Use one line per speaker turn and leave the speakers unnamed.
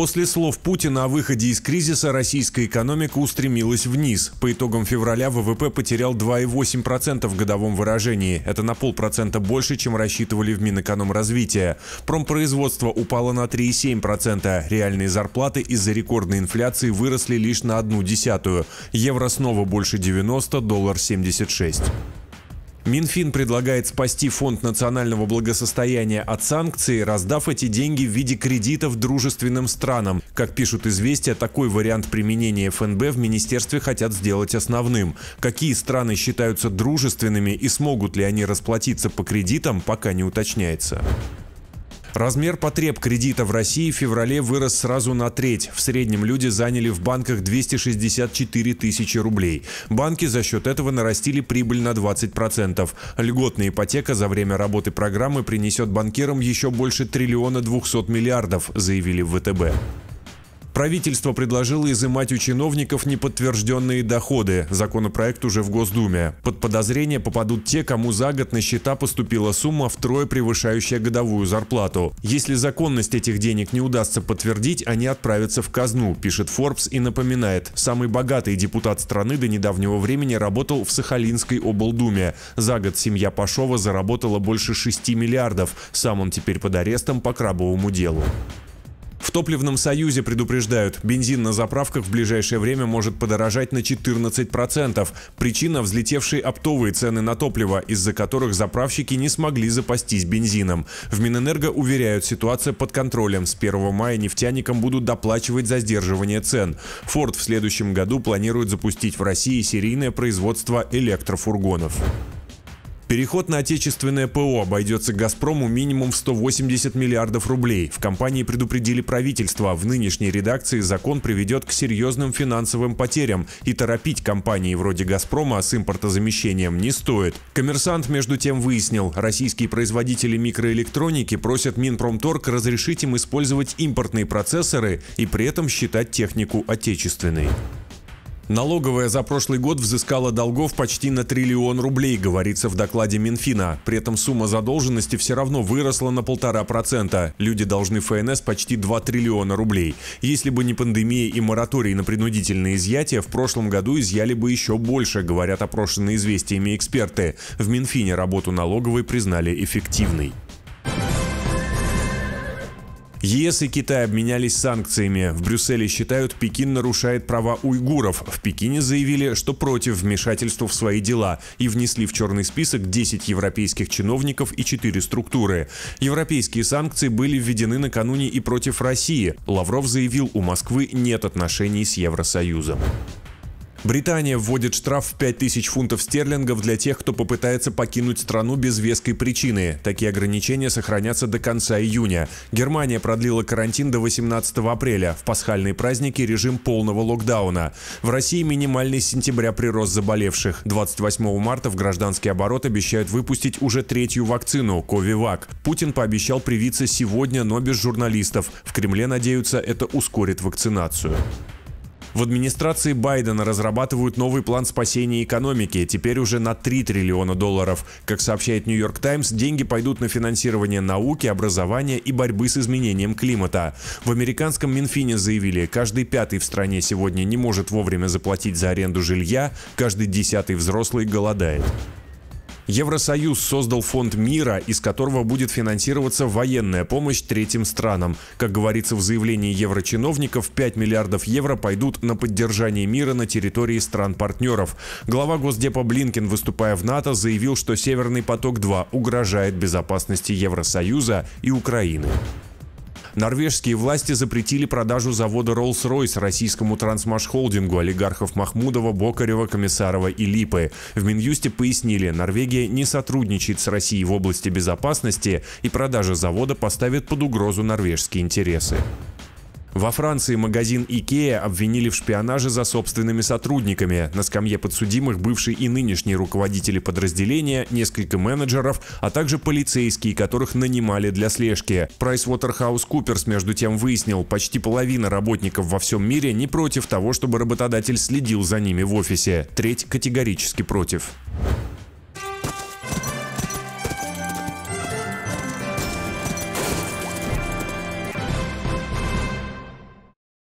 После слов Путина о выходе из кризиса российская экономика устремилась вниз. По итогам февраля ВВП потерял 2,8% в годовом выражении. Это на полпроцента больше, чем рассчитывали в Минэкономразвития. Промпроизводство упало на 3,7%. Реальные зарплаты из-за рекордной инфляции выросли лишь на одну десятую. Евро снова больше 90, доллар 76. Минфин предлагает спасти Фонд национального благосостояния от санкций, раздав эти деньги в виде кредитов дружественным странам. Как пишут «Известия», такой вариант применения ФНБ в министерстве хотят сделать основным. Какие страны считаются дружественными и смогут ли они расплатиться по кредитам, пока не уточняется. Размер потреб кредита в России в феврале вырос сразу на треть. В среднем люди заняли в банках 264 тысячи рублей. Банки за счет этого нарастили прибыль на 20%. Льготная ипотека за время работы программы принесет банкирам еще больше триллиона 200 миллиардов, заявили в ВТБ. Правительство предложило изымать у чиновников неподтвержденные доходы. Законопроект уже в Госдуме. Под подозрение попадут те, кому за год на счета поступила сумма, втрое превышающая годовую зарплату. Если законность этих денег не удастся подтвердить, они отправятся в казну, пишет Forbes и напоминает. Самый богатый депутат страны до недавнего времени работал в Сахалинской облдуме. За год семья Пашова заработала больше 6 миллиардов. Сам он теперь под арестом по крабовому делу. В Топливном союзе предупреждают, бензин на заправках в ближайшее время может подорожать на 14%. Причина – взлетевшие оптовые цены на топливо, из-за которых заправщики не смогли запастись бензином. В Минэнерго уверяют, ситуация под контролем. С 1 мая нефтяникам будут доплачивать за сдерживание цен. Форд в следующем году планирует запустить в России серийное производство электрофургонов. Переход на отечественное ПО обойдется «Газпрому» минимум в 180 миллиардов рублей. В компании предупредили правительство, в нынешней редакции закон приведет к серьезным финансовым потерям, и торопить компании вроде «Газпрома» с импортозамещением не стоит. Коммерсант, между тем, выяснил, российские производители микроэлектроники просят Минпромторг разрешить им использовать импортные процессоры и при этом считать технику отечественной. Налоговая за прошлый год взыскала долгов почти на триллион рублей, говорится в докладе Минфина. При этом сумма задолженности все равно выросла на полтора процента. Люди должны ФНС почти 2 триллиона рублей. Если бы не пандемия и мораторий на принудительные изъятия, в прошлом году изъяли бы еще больше, говорят опрошенные известиями эксперты. В Минфине работу налоговой признали эффективной. ЕС и Китай обменялись санкциями. В Брюсселе считают, Пекин нарушает права уйгуров. В Пекине заявили, что против вмешательства в свои дела и внесли в черный список 10 европейских чиновников и 4 структуры. Европейские санкции были введены накануне и против России. Лавров заявил, у Москвы нет отношений с Евросоюзом. Британия вводит штраф в 5000 фунтов стерлингов для тех, кто попытается покинуть страну без веской причины. Такие ограничения сохранятся до конца июня. Германия продлила карантин до 18 апреля. В пасхальные праздники режим полного локдауна. В России минимальный с сентября прирост заболевших. 28 марта в гражданский оборот обещают выпустить уже третью вакцину – Ковивак. Путин пообещал привиться сегодня, но без журналистов. В Кремле надеются, это ускорит вакцинацию. В администрации Байдена разрабатывают новый план спасения экономики, теперь уже на 3 триллиона долларов. Как сообщает Нью-Йорк Таймс, деньги пойдут на финансирование науки, образования и борьбы с изменением климата. В американском Минфине заявили, каждый пятый в стране сегодня не может вовремя заплатить за аренду жилья, каждый десятый взрослый голодает. Евросоюз создал фонд мира, из которого будет финансироваться военная помощь третьим странам. Как говорится в заявлении еврочиновников, 5 миллиардов евро пойдут на поддержание мира на территории стран-партнеров. Глава Госдепа Блинкин, выступая в НАТО, заявил, что «Северный поток-2» угрожает безопасности Евросоюза и Украины. Норвежские власти запретили продажу завода Rolls-Royce российскому трансмашхолдингу олигархов Махмудова, Бокарева, Комиссарова и Липы. В Минюсте пояснили, Норвегия не сотрудничает с Россией в области безопасности и продажа завода поставит под угрозу норвежские интересы. Во Франции магазин Ikea обвинили в шпионаже за собственными сотрудниками. На скамье подсудимых бывшие и нынешние руководители подразделения, несколько менеджеров, а также полицейские, которых нанимали для слежки. PricewaterhouseCoopers между тем выяснил, почти половина работников во всем мире не против того, чтобы работодатель следил за ними в офисе. Треть категорически против.